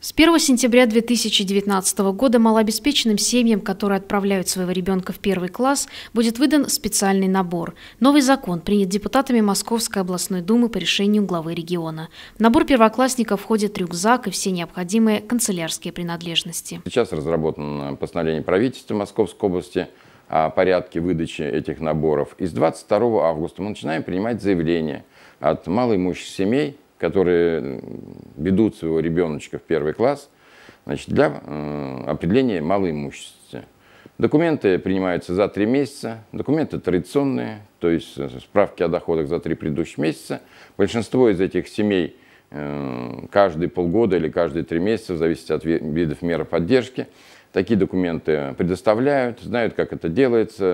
С 1 сентября 2019 года малообеспеченным семьям, которые отправляют своего ребенка в первый класс, будет выдан специальный набор. Новый закон принят депутатами Московской областной думы по решению главы региона. В набор первоклассника входит рюкзак и все необходимые канцелярские принадлежности. Сейчас разработано постановление правительства Московской области о порядке выдачи этих наборов. И с 22 августа мы начинаем принимать заявления от малоимущих семей, которые ведут своего ребеночка в первый класс значит, для э, определения малоимущества. Документы принимаются за три месяца, документы традиционные, то есть э, справки о доходах за три предыдущих месяца. Большинство из этих семей э, каждые полгода или каждые три месяца, в зависимости от видов меры поддержки, такие документы предоставляют, знают, как это делается.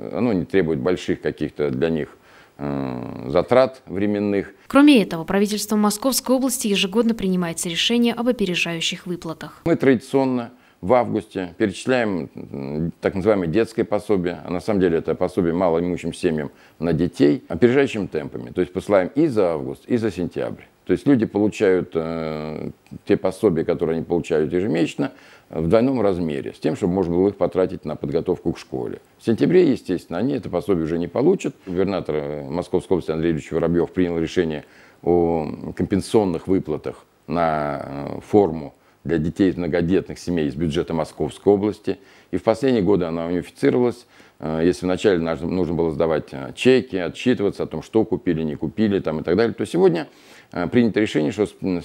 Э, оно не требует больших каких-то для них Э, затрат временных. Кроме этого, правительство Московской области ежегодно принимается решение об опережающих выплатах. Мы традиционно в августе перечисляем так называемое детское пособие, а на самом деле это пособие малоимущим семьям на детей, опережающим темпами, то есть посылаем и за август, и за сентябрь. То есть люди получают э, те пособия, которые они получают ежемесячно, в двойном размере, с тем, чтобы можно было их потратить на подготовку к школе. В сентябре, естественно, они это пособие уже не получат. Губернатор э, Московской области Андрей Ильич Воробьев принял решение о компенсационных выплатах на э, форму для детей из многодетных семей из бюджета Московской области. И в последние годы она унифицировалась. Э, если вначале нужно было сдавать чеки, отчитываться о том, что купили, не купили там, и так далее, то сегодня Э, принято решение, что с 1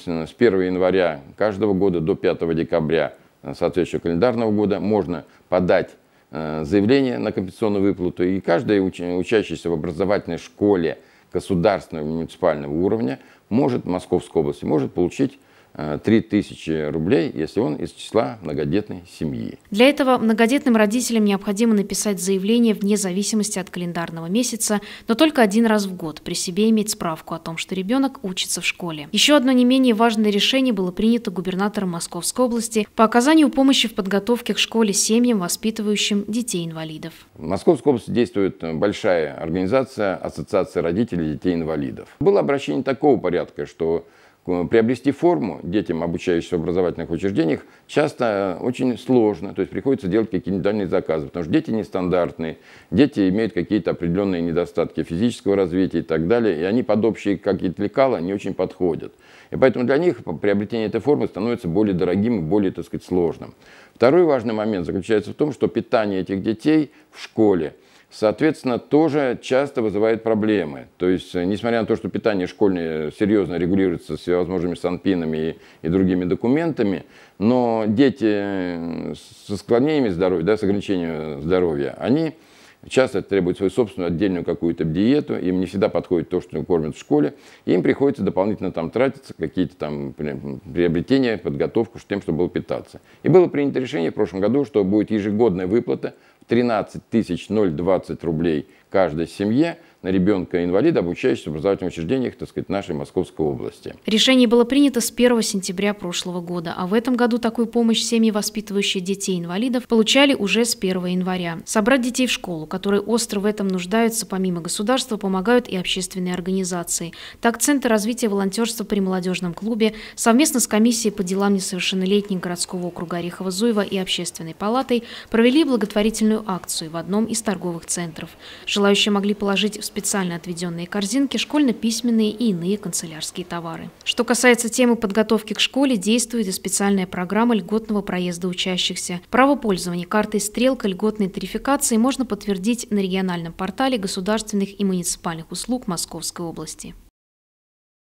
января каждого года до 5 декабря э, соответствующего календарного года можно подать э, заявление на компенсационную выплату, и каждый учащийся в образовательной школе государственного и муниципального уровня может Московской области может получить 3000 рублей, если он из числа многодетной семьи. Для этого многодетным родителям необходимо написать заявление вне зависимости от календарного месяца, но только один раз в год при себе иметь справку о том, что ребенок учится в школе. Еще одно не менее важное решение было принято губернатором Московской области по оказанию помощи в подготовке к школе семьям, воспитывающим детей-инвалидов. В Московской области действует большая организация Ассоциация родителей детей-инвалидов. Было обращение такого порядка, что Э, приобрести форму детям, обучающимся в образовательных учреждениях, часто э, очень сложно, то есть приходится делать какие-то дальние заказы, потому что дети нестандартные, дети имеют какие-то определенные недостатки физического развития и так далее, и они под общие какие-то лекала не очень подходят. И поэтому для них приобретение этой формы становится более дорогим и более, так сказать, сложным. Второй важный момент заключается в том, что питание этих детей в школе – соответственно, тоже часто вызывает проблемы. То есть, э, несмотря на то, что питание школьное серьезно регулируется всевозможными санпинами и, и другими документами, но дети э, со склонениями здоровья, да, с ограничением здоровья, они Часто это требует свою собственную отдельную какую-то диету, им не всегда подходит то, что им кормят в школе, и им приходится дополнительно там тратиться, какие-то там приобретения, подготовку с тем, чтобы было питаться. И было принято решение в прошлом году, что будет ежегодная выплата в 13 020 рублей каждой семье ребенка-инвалида, обучающегося в образовательных учреждениях, так сказать, нашей Московской области. Решение было принято с 1 сентября прошлого года, а в этом году такую помощь семьи, воспитывающие детей-инвалидов, получали уже с 1 января. Собрать детей в школу, которые остро в этом нуждаются, помимо государства, помогают и общественные организации. Так, Центр развития волонтерства при молодежном клубе совместно с комиссией по делам несовершеннолетних городского округа Орехова-Зуева и общественной палатой провели благотворительную акцию в одном из торговых центров. Желающие могли положить в специально отведенные корзинки, школьно-письменные и иные канцелярские товары. Что касается темы подготовки к школе, действует и специальная программа льготного проезда учащихся. Право пользования картой стрелка льготной тарификации можно подтвердить на региональном портале государственных и муниципальных услуг Московской области.